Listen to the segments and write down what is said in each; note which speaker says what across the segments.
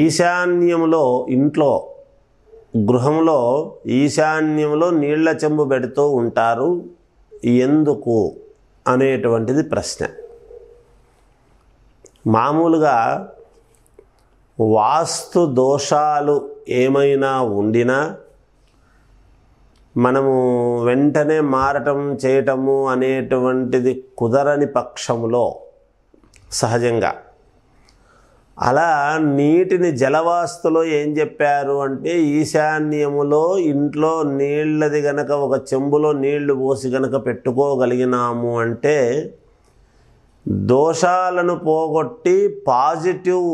Speaker 1: ఈశాన్యంలో ఇంట్లో గృహంలో ఈశాన్యంలో నీళ్ల చెంబు పెడుతూ ఉంటారు ఎందుకు అనేటువంటిది ప్రశ్న మామూలుగా వాస్తు దోషాలు ఏమైనా ఉండినా మనము వెంటనే మారటం చేయటము అనేటువంటిది కుదరని పక్షంలో సహజంగా అలా నీటిని జలవాస్తులో ఏం చెప్పారు అంటే ఈశాన్యములో ఇంట్లో నీళ్ళది గనక ఒక చెంబులో నీళ్లు పోసి గనక పెట్టుకోగలిగినాము అంటే దోషాలను పోగొట్టి పాజిటివ్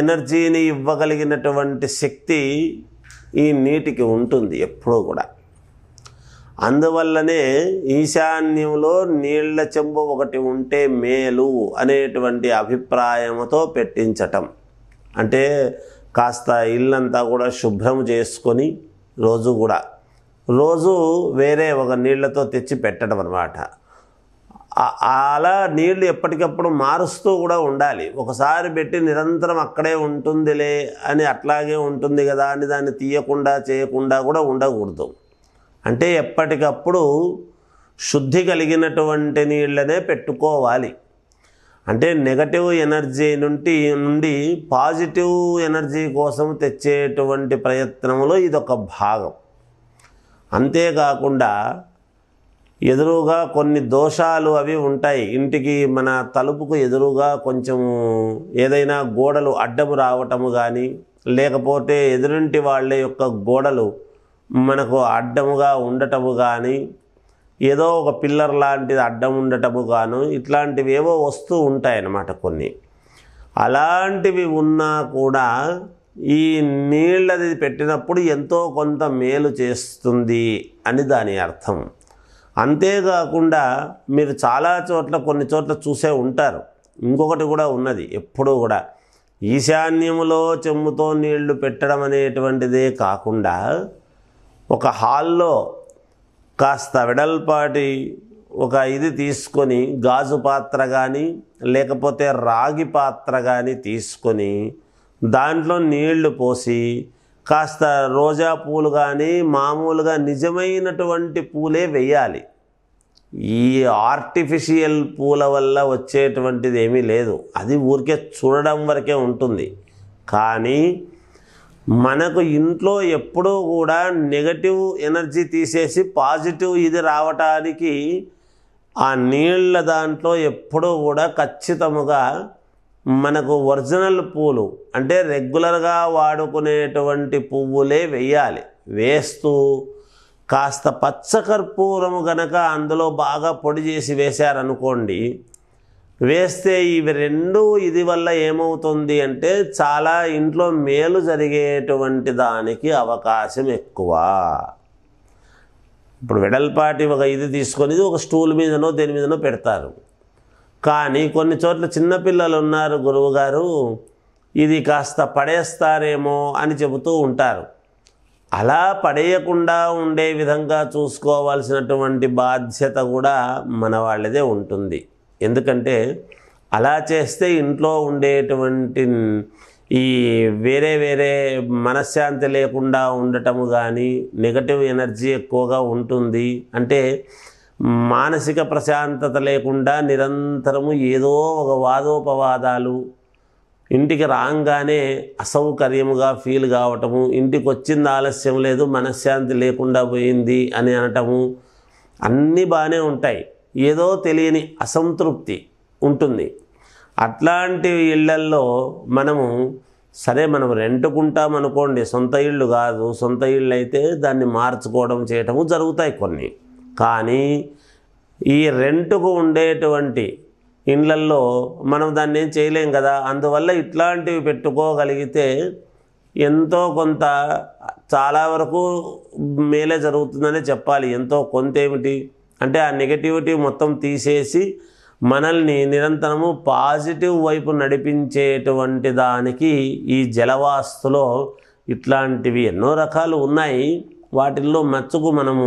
Speaker 1: ఎనర్జీని ఇవ్వగలిగినటువంటి శక్తి ఈ నీటికి ఉంటుంది ఎప్పుడూ కూడా అందువల్లనే ఈశాన్యంలో నీళ్ల చెంబు ఒకటి ఉంటే మేలు అనేటువంటి అభిప్రాయంతో పెట్టించటం అంటే కాస్త ఇల్లంతా కూడా శుభ్రం చేసుకొని రోజు కూడా రోజు వేరే ఒక నీళ్లతో తెచ్చి పెట్టడం అనమాట అలా నీళ్లు ఎప్పటికప్పుడు మారుస్తూ కూడా ఉండాలి ఒకసారి పెట్టి నిరంతరం అక్కడే ఉంటుందిలే అని అట్లాగే ఉంటుంది కదా అని దాన్ని తీయకుండా చేయకుండా కూడా ఉండకూడదు అంటే ఎప్పటికప్పుడు శుద్ధి కలిగినటువంటి నీళ్ళనే పెట్టుకోవాలి అంటే నెగటివ్ ఎనర్జీ నుండి నుండి పాజిటివ్ ఎనర్జీ కోసం తెచ్చేటువంటి ప్రయత్నంలో ఇదొక భాగం అంతేకాకుండా ఎదురుగా కొన్ని దోషాలు అవి ఉంటాయి ఇంటికి మన తలుపుకు ఎదురుగా కొంచెం ఏదైనా గోడలు అడ్డము రావటము కానీ లేకపోతే ఎదురింటి వాళ్ళ యొక్క గోడలు మనకు అడ్డముగా ఉండటము కానీ ఏదో ఒక పిల్లర్ లాంటిది అడ్డం ఉండటము గాను ఇట్లాంటివి ఏవో వస్తూ ఉంటాయన్నమాట కొన్ని అలాంటివి ఉన్నా కూడా ఈ నీళ్ళది పెట్టినప్పుడు ఎంతో కొంత మేలు చేస్తుంది అని దాని అర్థం అంతేకాకుండా మీరు చాలా చోట్ల కొన్ని చోట్ల చూసే ఉంటారు ఇంకొకటి కూడా ఉన్నది ఎప్పుడూ కూడా ఈశాన్యములో చెమ్ముతో నీళ్లు పెట్టడం అనేటువంటిదే కాకుండా ఒక హాల్లో కాస్త వెడల్పాటి ఒక ఇది తీసుకొని గాజు పాత్ర కానీ లేకపోతే రాగి పాత్ర కానీ తీసుకొని దాంట్లో నీళ్లు పోసి కాస్త రోజా పూలు కానీ మామూలుగా నిజమైనటువంటి పూలే వేయాలి ఈ ఆర్టిఫిషియల్ పూల వల్ల వచ్చేటువంటిది ఏమీ లేదు అది ఊరికే చూడడం వరకే ఉంటుంది కానీ మనకు ఇంట్లో ఎప్పుడూ కూడా నెగటివ్ ఎనర్జీ తీసేసి పాజిటివ్ ఇది రావటానికి ఆ నీళ్ళ దాంట్లో ఎప్పుడూ కూడా ఖచ్చితముగా మనకు ఒరిజినల్ పూలు అంటే రెగ్యులర్గా వాడుకునేటువంటి పువ్వులే వేయాలి వేస్తూ కాస్త పచ్చకర్పూరము గనక అందులో బాగా పొడి చేసి వేశారనుకోండి వేస్తే ఇవి రెండు ఇది వల్ల ఏమవుతుంది అంటే చాలా ఇంట్లో మేలు జరిగేటువంటి దానికి అవకాశం ఎక్కువ ఇప్పుడు వెడల్పాటి ఒక ఇది తీసుకొని ఒక స్టూల్ మీదనో దేని మీదనో పెడతారు కానీ కొన్ని చోట్ల చిన్నపిల్లలు ఉన్నారు గురువుగారు ఇది కాస్త పడేస్తారేమో అని చెబుతూ ఉంటారు అలా పడేయకుండా ఉండే విధంగా చూసుకోవాల్సినటువంటి బాధ్యత కూడా మన వాళ్ళదే ఉంటుంది ఎందుకంటే అలా చేస్తే ఇంట్లో ఉండేటువంటి ఈ వేరే వేరే మనశ్శాంతి లేకుండా ఉండటము కానీ నెగటివ్ ఎనర్జీ ఎక్కువగా ఉంటుంది అంటే మానసిక ప్రశాంతత లేకుండా నిరంతరము ఏదో ఒక వాదోపవాదాలు ఇంటికి రాగానే అసౌకర్యముగా ఫీల్ కావటము ఇంటికి వచ్చింది ఆలస్యం లేదు మనశ్శాంతి లేకుండా పోయింది అని అనటము అన్నీ బాగానే ఉంటాయి ఏదో తెలియని అసంతృప్తి ఉంటుంది అట్లాంటి ఇళ్లల్లో మనము సరే మనం రెంటుకుంటాం అనుకోండి సొంత ఇళ్ళు కాదు సొంత ఇళ్ళు అయితే దాన్ని మార్చుకోవడం చేయటము జరుగుతాయి కొన్ని కానీ ఈ రెంటుకు ఉండేటువంటి ఇండ్లల్లో మనం దాన్ని ఏం చేయలేం కదా అందువల్ల ఇట్లాంటివి పెట్టుకోగలిగితే ఎంతో కొంత చాలా వరకు మేలే జరుగుతుందనే చెప్పాలి ఎంతో కొంత ఏమిటి అంటే ఆ నెగటివిటీ మొత్తం తీసేసి మనల్ని నిరంతరము పాజిటివ్ వైపు నడిపించేటువంటి దానికి ఈ జలవాస్తులో ఇట్లాంటివి ఎన్నో రకాలు ఉన్నాయి వాటిల్లో మచ్చుకు మనము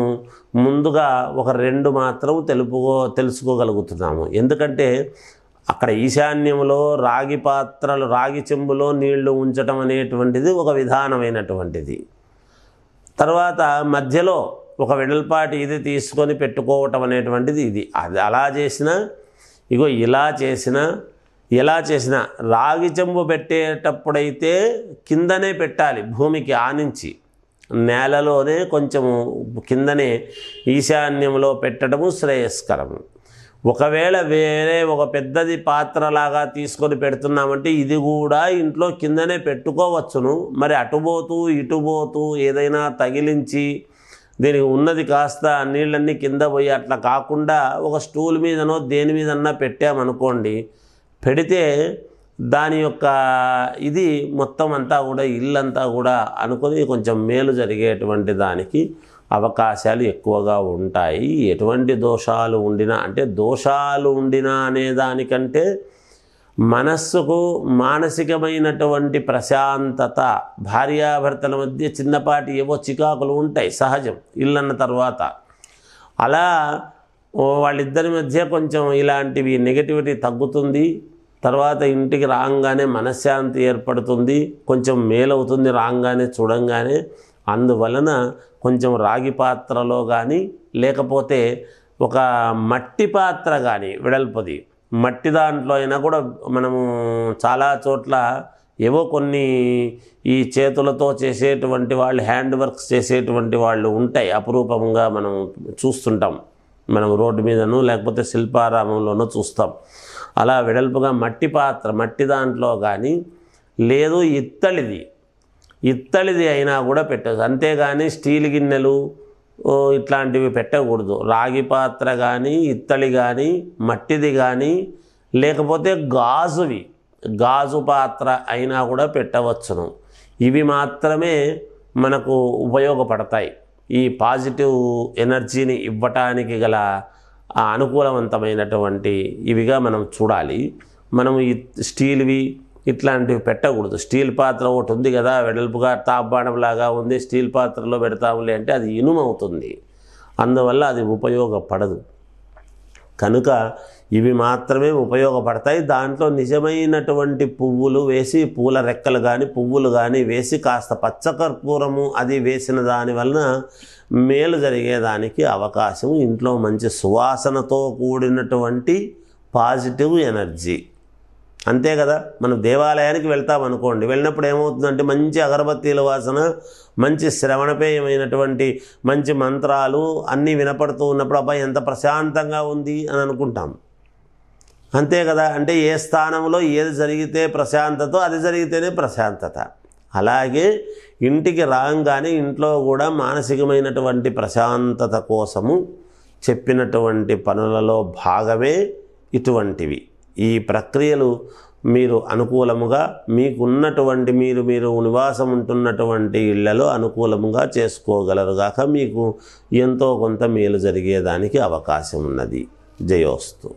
Speaker 1: ముందుగా ఒక రెండు మాత్రం తెలుపుకో తెలుసుకోగలుగుతున్నాము ఎందుకంటే అక్కడ ఈశాన్యంలో రాగి పాత్రలు రాగి చెంబులో నీళ్లు ఉంచటం అనేటువంటిది ఒక విధానమైనటువంటిది తర్వాత మధ్యలో ఒక వెడల్పాటి ఇది తీసుకొని పెట్టుకోవటం అనేటువంటిది ఇది అది అలా చేసినా ఇగో ఇలా చేసినా ఎలా చేసినా రాగి చెంబు పెట్టేటప్పుడైతే కిందనే పెట్టాలి భూమికి ఆనించి నేలలోనే కొంచెము కిందనే ఈశాన్యంలో పెట్టడము శ్రేయస్కరము ఒకవేళ వేరే ఒక పెద్దది పాత్రలాగా తీసుకొని పెడుతున్నామంటే ఇది కూడా ఇంట్లో కిందనే పెట్టుకోవచ్చును మరి అటుపోతూ ఇటుపోతూ ఏదైనా తగిలించి దీనికి ఉన్నది కాస్త నీళ్ళన్నీ కింద పోయి అట్లా కాకుండా ఒక స్టూల్ మీదనో దేని మీదన్నా పెట్టామనుకోండి పెడితే దాని యొక్క ఇది మొత్తం అంతా కూడా ఇల్లంతా కూడా అనుకుని కొంచెం మేలు జరిగేటువంటి దానికి అవకాశాలు ఎక్కువగా ఉంటాయి ఎటువంటి దోషాలు ఉండినా అంటే దోషాలు ఉండినా అనే దానికంటే మనస్సుకు మానసికమైనటువంటి ప్రశాంతత భార్యాభర్తల మధ్య చిన్నపాటి ఏవో చికాకులు ఉంటాయి సహజం ఇల్లన్న తర్వాత అలా వాళ్ళిద్దరి మధ్య కొంచెం ఇలాంటివి నెగటివిటీ తగ్గుతుంది తర్వాత ఇంటికి రాగానే మనశ్శాంతి ఏర్పడుతుంది కొంచెం మేలవుతుంది రాగానే చూడంగానే అందువలన కొంచెం రాగి పాత్రలో కానీ లేకపోతే ఒక మట్టి పాత్ర కానీ వెడల్పది మట్టి దాంట్లో అయినా కూడా మనము చాలా చోట్ల ఏవో కొన్ని ఈ చేతులతో చేసేటువంటి వాళ్ళు హ్యాండ్ వర్క్స్ చేసేటువంటి వాళ్ళు ఉంటాయి అపురూపంగా మనం చూస్తుంటాం మనం రోడ్డు మీదను లేకపోతే శిల్పారామంలోనూ చూస్తాం అలా వెడల్పుగా మట్టి పాత్ర మట్టి దాంట్లో కానీ లేదు ఇత్తడిది ఇత్తడిది అయినా కూడా పెట్టచ్చు అంతేగాని స్టీల్ గిన్నెలు ఇట్లాంటివి పెట్టకూడదు రాగి పాత్ర కానీ ఇత్తడి కానీ మట్టిది కానీ లేకపోతే గాజువి గాజు పాత్ర అయినా కూడా పెట్టవచ్చును ఇవి మాత్రమే మనకు ఉపయోగపడతాయి ఈ పాజిటివ్ ఎనర్జీని ఇవ్వటానికి గల అనుకూలవంతమైనటువంటి ఇవిగా మనం చూడాలి మనం ఈ స్టీల్వి ఇట్లాంటివి పెట్టకూడదు స్టీల్ పాత్ర ఒకటి ఉంది కదా వెడల్పుగా తాపాణంలాగా ఉంది స్టీల్ పాత్రలో పెడతాములే అంటే అది ఇనుమవుతుంది అందువల్ల అది ఉపయోగపడదు కనుక ఇవి మాత్రమే ఉపయోగపడతాయి దాంట్లో నిజమైనటువంటి పువ్వులు వేసి పూల రెక్కలు కానీ పువ్వులు కానీ వేసి కాస్త పచ్చకర్పూరము అది వేసిన దాని వలన మేలు జరిగేదానికి అవకాశం ఇంట్లో మంచి సువాసనతో కూడినటువంటి పాజిటివ్ ఎనర్జీ అంతే కదా మనం దేవాలయానికి వెళ్తాం అనుకోండి వెళ్ళినప్పుడు ఏమవుతుందంటే మంచి అగరబత్తీల వాసన మంచి శ్రవణపేయమైనటువంటి మంచి మంత్రాలు అన్నీ వినపడుతూ ఉన్నప్పుడు అబ్బాయి ఎంత ప్రశాంతంగా ఉంది అని అనుకుంటాం అంతే కదా అంటే ఏ స్థానంలో ఏది జరిగితే ప్రశాంతత అది జరిగితేనే ప్రశాంతత అలాగే ఇంటికి రాగానే ఇంట్లో కూడా మానసికమైనటువంటి ప్రశాంతత కోసము చెప్పినటువంటి పనులలో భాగమే ఇటువంటివి ఈ ప్రక్రియలు మీరు అనుకూలముగా మీకున్నటువంటి మీరు మీరు నివాసం ఉంటున్నటువంటి ఇళ్లలో అనుకూలముగా చేసుకోగలరుగాక మీకు ఎంతో కొంత మేలు జరిగేదానికి అవకాశం ఉన్నది జయోస్తు